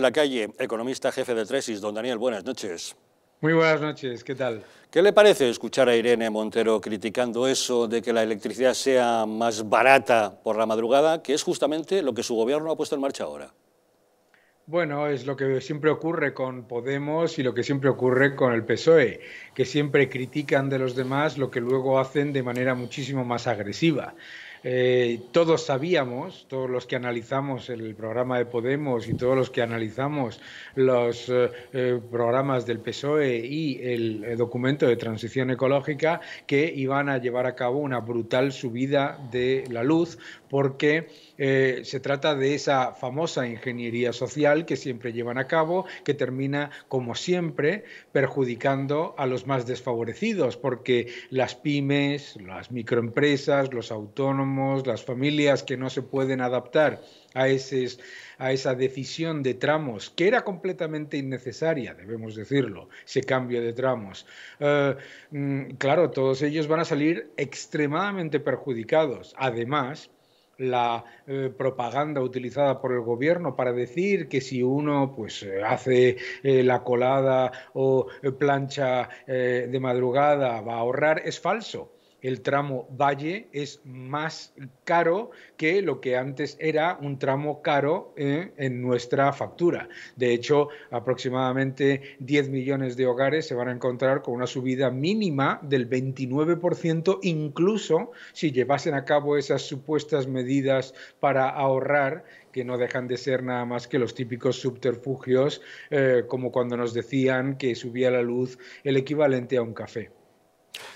La calle, economista jefe de Tresis, don Daniel, buenas noches. Muy buenas noches, ¿qué tal? ¿Qué le parece escuchar a Irene Montero criticando eso de que la electricidad sea más barata por la madrugada, que es justamente lo que su gobierno ha puesto en marcha ahora? Bueno, es lo que siempre ocurre con Podemos y lo que siempre ocurre con el PSOE, que siempre critican de los demás lo que luego hacen de manera muchísimo más agresiva. Eh, todos sabíamos, todos los que analizamos el programa de Podemos y todos los que analizamos los eh, eh, programas del PSOE y el documento de transición ecológica, que iban a llevar a cabo una brutal subida de la luz porque se trata de esa famosa ingeniería social que siempre llevan a cabo, que termina, como siempre, perjudicando a los más desfavorecidos, porque las pymes, las microempresas, los autónomos, las familias que no se pueden adaptar a, a esa decisión de tramos, que era completamente innecesaria, debemos decirlo, ese cambio de tramos. Eh, mm, claro, todos ellos van a salir extremadamente perjudicados. Además, la eh, propaganda utilizada por el gobierno para decir que si uno pues eh, hace la colada o plancha de madrugada va a ahorrar es falso el tramo valle es más caro que lo que antes era un tramo caro eh, en nuestra factura. De hecho, aproximadamente 10 millones de hogares se van a encontrar con una subida mínima del 29%, incluso si llevasen a cabo esas supuestas medidas para ahorrar que no dejan de ser nada más que los típicos subterfugios, eh, como cuando nos decían que subía la luz el equivalente a un café.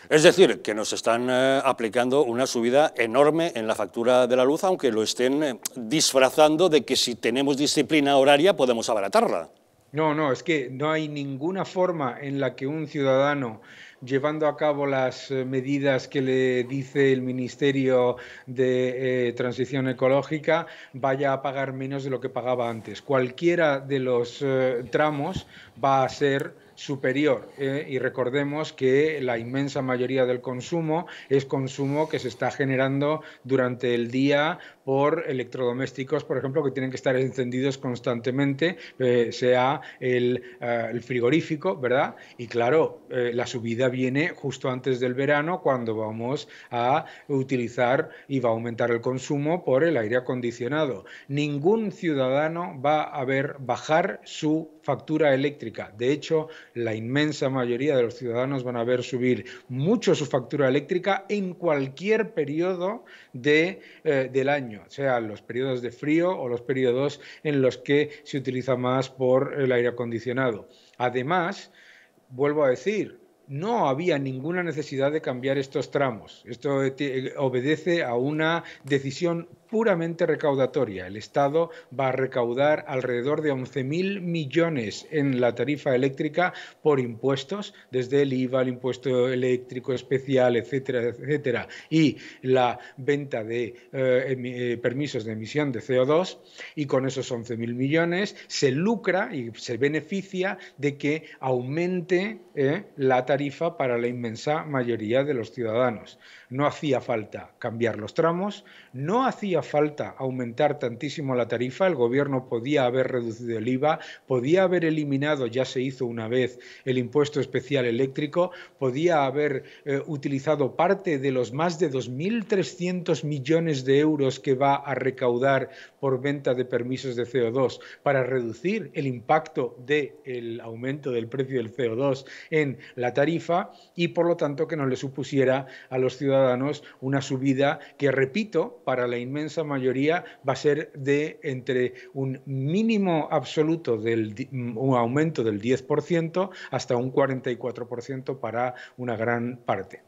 Es decir, que nos están eh, aplicando una subida enorme en la factura de la luz, aunque lo estén eh, disfrazando de que si tenemos disciplina horaria podemos abaratarla. No, no, es que no hay ninguna forma en la que un ciudadano llevando a cabo las eh, medidas que le dice el Ministerio de Transición Ecológica, vaya a pagar menos de lo que pagaba antes. Cualquiera de los tramos va a ser superior. Eh, y recordemos que la inmensa mayoría del consumo es consumo que se está generando durante el día por electrodomésticos, por ejemplo, que tienen que estar encendidos constantemente, eh, sea eh, el, frigorífico, ¿verdad? Y claro, la subida viene justo antes del verano, cuando vamos a utilizar y va a aumentar el consumo por el aire acondicionado. Ningún ciudadano va a ver bajar su factura eléctrica. De hecho, la inmensa mayoría de los ciudadanos van a ver subir mucho su factura eléctrica en cualquier periodo eh, del año, sea los periodos de frío o los periodos en los que se utiliza más por el aire acondicionado. Además, vuelvo a decir, no había ninguna necesidad de cambiar estos tramos. Esto eh, eh, obedece a una decisión puramente recaudatoria. El Estado va a recaudar alrededor de 11.000 millones en la tarifa eléctrica por impuestos, desde el IVA, el impuesto eléctrico especial, etcétera, etcétera, y la venta de eh, permisos de emisión de CO2. Y con esos 11.000 millones se lucra y se beneficia de que aumente la tarifa tarifa para la inmensa mayoría de los ciudadanos, no hacía falta cambiar los tramos, no hacía falta aumentar tantísimo la tarifa, el gobierno podía haber reducido el IVA, podía haber eliminado, ya se hizo una vez, el impuesto especial eléctrico, podía haber eh, utilizado parte de los más de 2.300 millones de euros que va a recaudar por venta de permisos de CO2 para reducir el impacto del aumento del precio del CO2 en la tarifa y por lo tanto que no le supusiera a los ciudadanos una subida que, repito, para la inmensa mayoría va a ser de entre un mínimo absoluto del mm, un aumento del 10% hasta un 44% para una gran parte.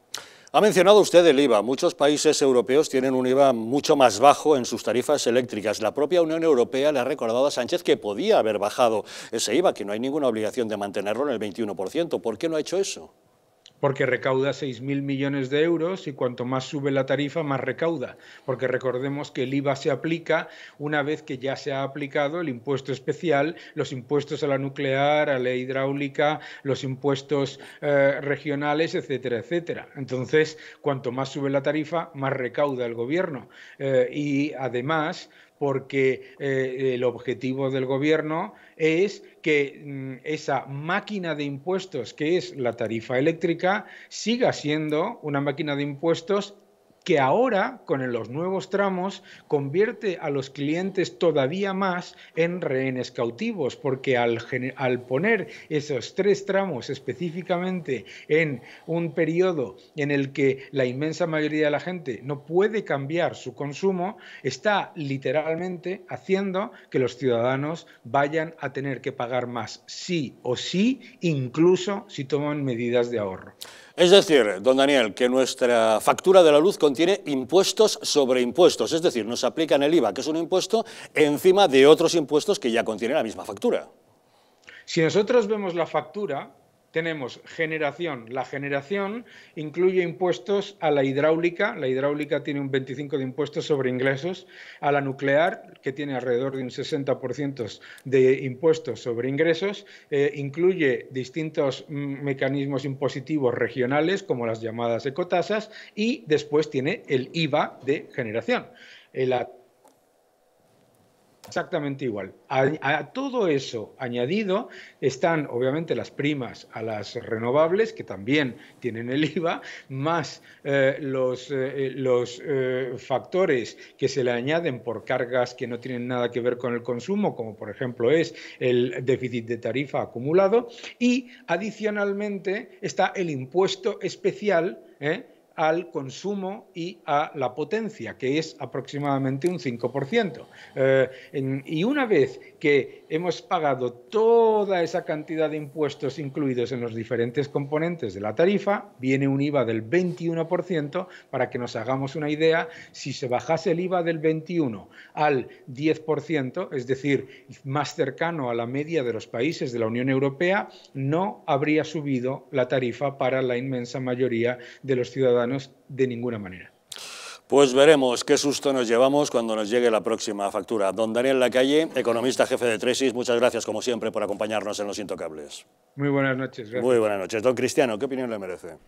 Ha mencionado usted el IVA. Muchos países europeos tienen un IVA mucho más bajo en sus tarifas eléctricas. La propia Unión Europea le ha recordado a Sánchez que podía haber bajado ese IVA, que no hay ninguna obligación de mantenerlo en el 21%. ¿Por qué no ha hecho eso? porque recauda 6.000 millones de euros y cuanto más sube la tarifa, más recauda, porque recordemos que el IVA se aplica una vez que ya se ha aplicado el impuesto especial, los impuestos a la nuclear, a la hidráulica, los impuestos eh, regionales, etcétera, etcétera. Entonces, cuanto más sube la tarifa, más recauda el gobierno. Eh, y además, porque eh, el objetivo del gobierno es que mm, esa máquina de impuestos que es la tarifa eléctrica siga siendo una máquina de impuestos que ahora, con los nuevos tramos, convierte a los clientes todavía más en rehenes cautivos, porque al, poner esos tres tramos específicamente en un periodo en el que la inmensa mayoría de la gente no puede cambiar su consumo, está literalmente haciendo que los ciudadanos vayan a tener que pagar más sí o sí, incluso si toman medidas de ahorro. Es decir, don Daniel, que nuestra factura de la luz contiene impuestos sobre impuestos, es decir, nos aplican el IVA, que es un impuesto, encima de otros impuestos que ya contiene la misma factura. Si nosotros vemos la factura, tenemos generación. La generación incluye impuestos a la hidráulica. La hidráulica tiene un 25% de impuestos sobre ingresos. A la nuclear, que tiene alrededor de un 60% de impuestos sobre ingresos. Eh, incluye distintos mm, mecanismos impositivos regionales, como las llamadas ecotasas. Y después tiene el IVA de generación. Eh, exactamente igual. A, todo eso añadido están obviamente las primas a las renovables, que también tienen el IVA, más eh, los, eh, eh, los factores que se le añaden por cargas que no tienen nada que ver con el consumo, como por ejemplo es el déficit de tarifa acumulado, y adicionalmente está el impuesto especial. ¿eh? al consumo y a la potencia, que es aproximadamente un 5%. Eh, y una vez que hemos pagado toda esa cantidad de impuestos incluidos en los diferentes componentes de la tarifa, viene un IVA del 21% para que nos hagamos una idea, si se bajase el IVA del 21 al 10%, es decir, más cercano a la media de los países de la Unión Europea, no habría subido la tarifa para la inmensa mayoría de los ciudadanos de ninguna manera. Pues veremos qué susto nos llevamos cuando nos llegue la próxima factura. Don Daniel Lacalle, economista jefe de Tresis, muchas gracias como siempre por acompañarnos en Los Intocables. Muy buenas noches. Muy buenas noches. Don Cristiano, ¿qué opinión le merece?